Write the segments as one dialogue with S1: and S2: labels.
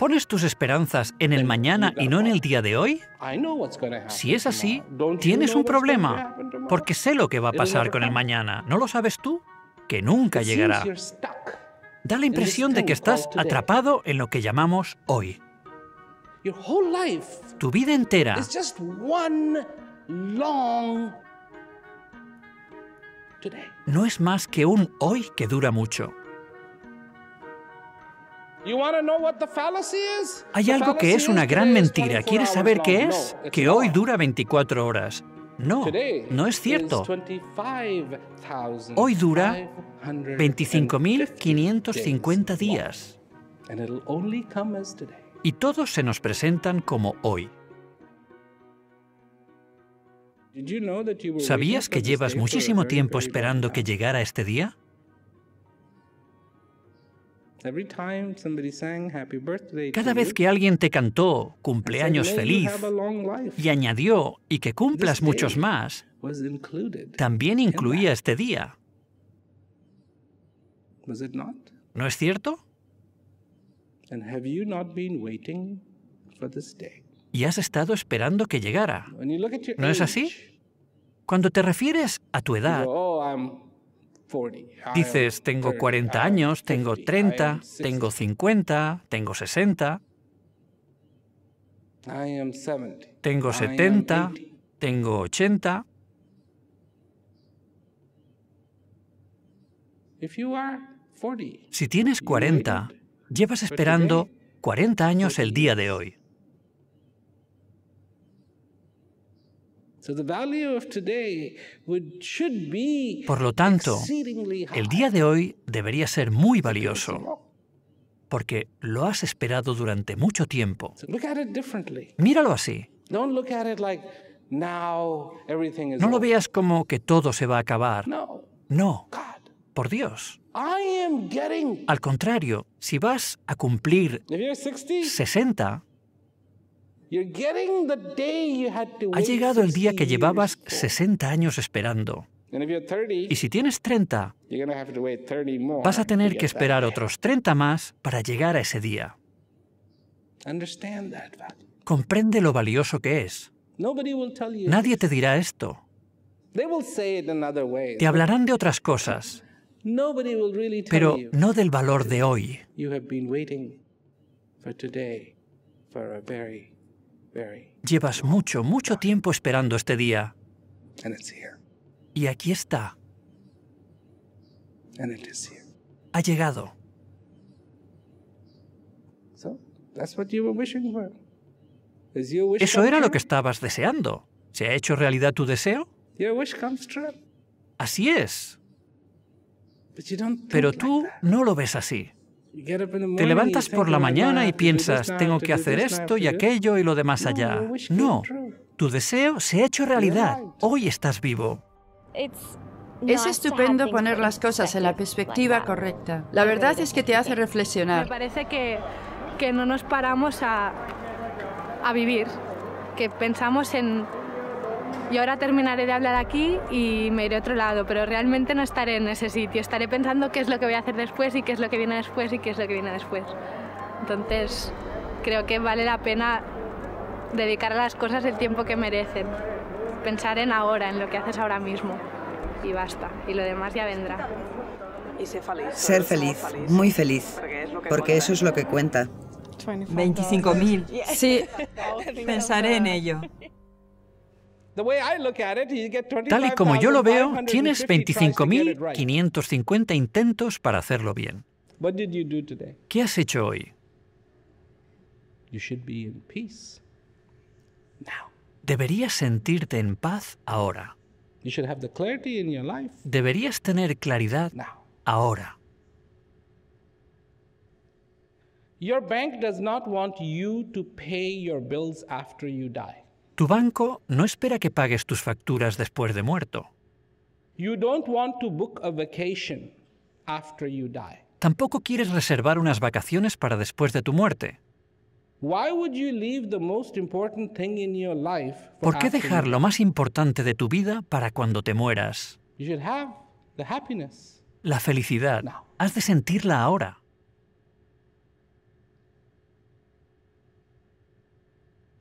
S1: ¿Pones tus esperanzas en el mañana y no en el día de hoy? Si es así, tienes un problema, porque sé lo que va a pasar con el mañana. ¿No lo sabes tú? Que nunca llegará.
S2: Da la impresión de que estás
S1: atrapado en lo que llamamos hoy. Tu vida entera no es más que un hoy que dura mucho.
S2: Hay algo que es una gran mentira. ¿Quieres saber qué es?
S1: Que hoy dura 24 horas. No, no es cierto. Hoy dura 25.550 días. Y todos se nos presentan como hoy.
S2: ¿Sabías que llevas muchísimo tiempo esperando que
S1: llegara este día? Cada vez que alguien te cantó cumpleaños feliz y añadió y que cumplas muchos más, también incluía este día. ¿No es cierto? y has estado esperando que llegara. ¿No es así? Cuando te refieres a tu edad,
S2: dices, tengo 40
S1: años, tengo 30, tengo 50, tengo 60,
S2: tengo 70,
S1: tengo 80. Si tienes 40,
S2: llevas esperando
S1: 40 años el día de hoy. Por lo tanto, el día de hoy debería ser muy valioso, porque lo has esperado durante mucho tiempo. Míralo así.
S2: No lo
S1: veas como que todo se va a acabar. No, por Dios. Al contrario, si vas a cumplir 60, ha llegado el día que llevabas 60 años esperando. Y si tienes 30,
S2: vas a tener que esperar
S1: otros 30 más para llegar a ese día. Comprende lo valioso que es. Nadie te dirá esto. Te hablarán de otras cosas,
S2: pero no
S1: del valor de hoy. Llevas mucho, mucho tiempo esperando este día. Y aquí está.
S2: Ha llegado.
S1: Eso era lo que estabas deseando. ¿Se ha hecho realidad tu deseo? Así es. Pero tú no lo ves así.
S2: Te levantas por la mañana ah, y piensas, tengo que hacer esto y aquello
S1: y lo demás allá. No, tu deseo se ha hecho realidad. Hoy estás vivo. Es estupendo poner las cosas en la perspectiva correcta. La verdad es que te hace reflexionar. Me parece que, que no nos paramos a, a vivir, que pensamos en, y ahora terminaré de hablar aquí y me iré a otro lado, pero realmente no estaré en ese sitio. Estaré pensando qué es lo que voy a hacer después y qué es lo que viene después y qué es lo que viene después. Entonces, creo que vale la pena dedicar a las cosas el tiempo que merecen. Pensar en ahora, en lo que haces ahora mismo. Y basta. Y lo demás ya vendrá. Y ser
S2: feliz. Ser feliz, muy feliz. Porque eso es lo que cuenta. 25.000. Sí, pensaré en ello. Tal y como yo lo veo, tienes 25.550
S1: intentos para hacerlo bien. ¿Qué has hecho hoy? Deberías sentirte en paz ahora. Deberías tener claridad ahora.
S2: Your bank does not want you to pay your bills after you die.
S1: Tu banco no espera que pagues tus facturas después de muerto. Tampoco quieres reservar unas vacaciones para después de tu muerte.
S2: ¿Por qué dejar
S1: lo más importante de tu vida para cuando te mueras? La felicidad. Has de sentirla ahora.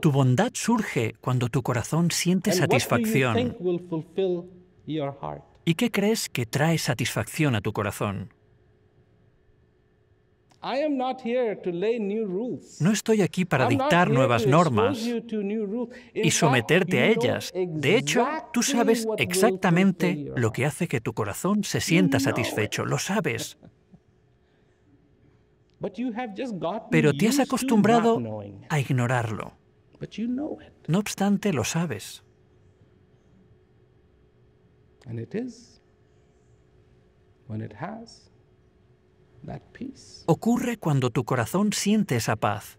S1: Tu bondad surge cuando tu corazón siente satisfacción. ¿Y qué crees que trae satisfacción a tu corazón? No estoy aquí para dictar nuevas normas
S2: y someterte a ellas. De hecho, tú sabes exactamente
S1: lo que hace que tu corazón se sienta satisfecho. Lo sabes.
S2: Pero te has acostumbrado
S1: a ignorarlo.
S2: No obstante, lo sabes.
S1: Ocurre cuando tu corazón siente esa paz,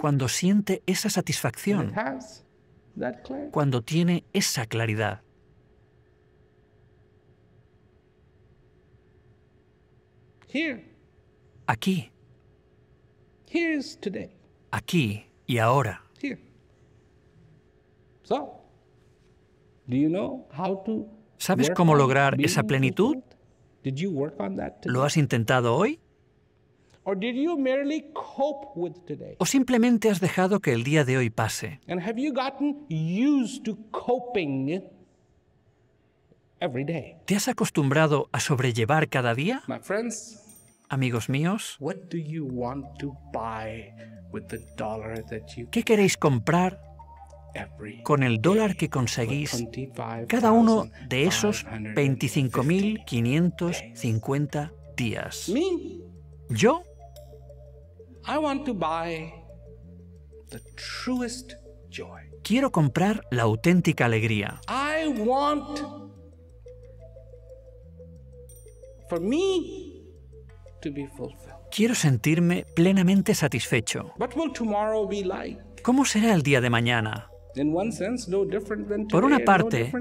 S1: cuando siente esa satisfacción, cuando tiene esa claridad. Here. Aquí.
S2: Here is today.
S1: Aquí y ahora.
S2: Here. So, do you know how to ¿Sabes cómo lograr esa plenitud? Did you work on that today? ¿Lo
S1: has intentado hoy?
S2: Or did you merely cope with today?
S1: ¿O simplemente has dejado que el día de hoy pase?
S2: And have you gotten used to coping
S1: ¿Te has acostumbrado a sobrellevar cada día? Amigos míos, ¿qué queréis comprar con el dólar que conseguís cada uno de esos 25.550 días? Yo quiero comprar la auténtica alegría. Quiero sentirme plenamente satisfecho. ¿Cómo será el día de mañana?
S2: Por una parte,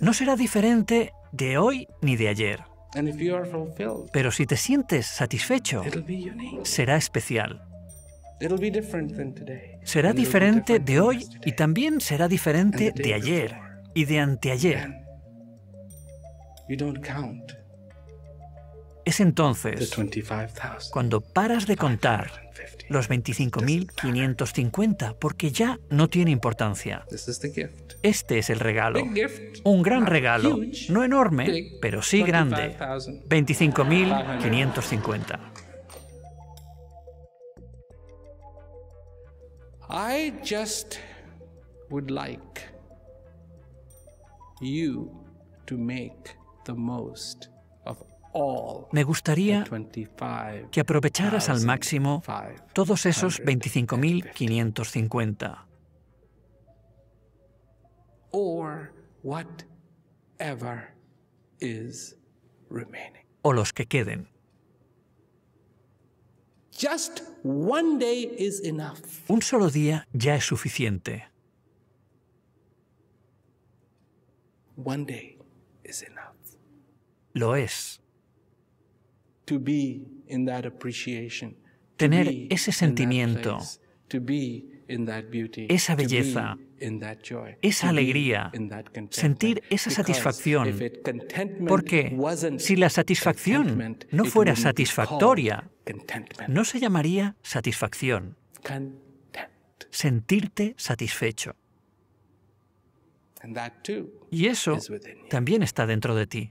S1: no será diferente de hoy ni de ayer. Pero si te sientes satisfecho, será especial.
S2: Será diferente
S1: de hoy y también será diferente de ayer y de anteayer. Es entonces cuando paras de contar los 25.550 porque ya no tiene importancia. Este es el regalo. Un gran regalo, no enorme, pero sí grande. 25.550.
S2: I just would like you to make the most
S1: me gustaría
S2: que aprovecharas al
S1: máximo todos esos 25.550. O los que queden. Un solo día ya es suficiente. Lo es
S2: tener ese sentimiento, esa belleza, esa alegría, sentir esa satisfacción. Porque
S1: si la satisfacción no fuera satisfactoria, no se llamaría satisfacción. Sentirte satisfecho. Y eso también está dentro de ti.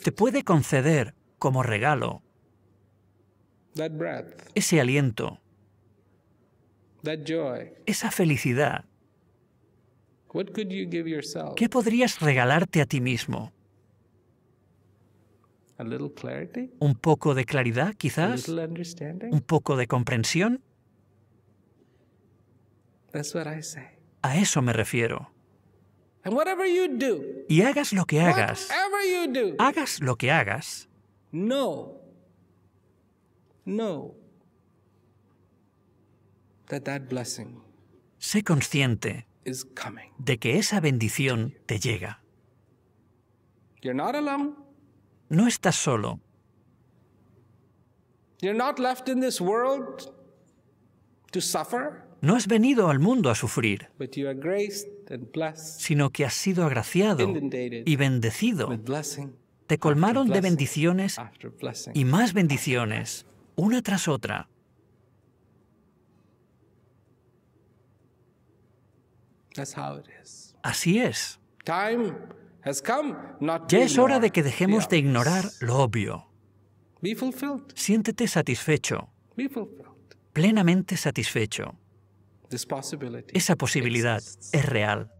S1: te puede conceder como regalo ese aliento, esa felicidad. ¿Qué podrías regalarte a ti mismo? ¿Un poco de claridad, quizás? ¿Un poco de comprensión? A eso me refiero.
S2: And whatever you do,
S1: hagas lo que hagas,
S2: whatever you do,
S1: hagas lo que hagas,
S2: no, no, that that blessing
S1: sé consciente
S2: is coming.
S1: de que esa bendición te llega.
S2: You're not alone.
S1: No estás solo.
S2: You're not left in this world to suffer.
S1: No has venido al mundo a sufrir, sino que has sido agraciado y bendecido. Te colmaron de bendiciones y más bendiciones, una tras otra.
S2: Así es. Ya es hora
S1: de que dejemos de ignorar lo obvio. Siéntete satisfecho, plenamente satisfecho. Esa posibilidad es real.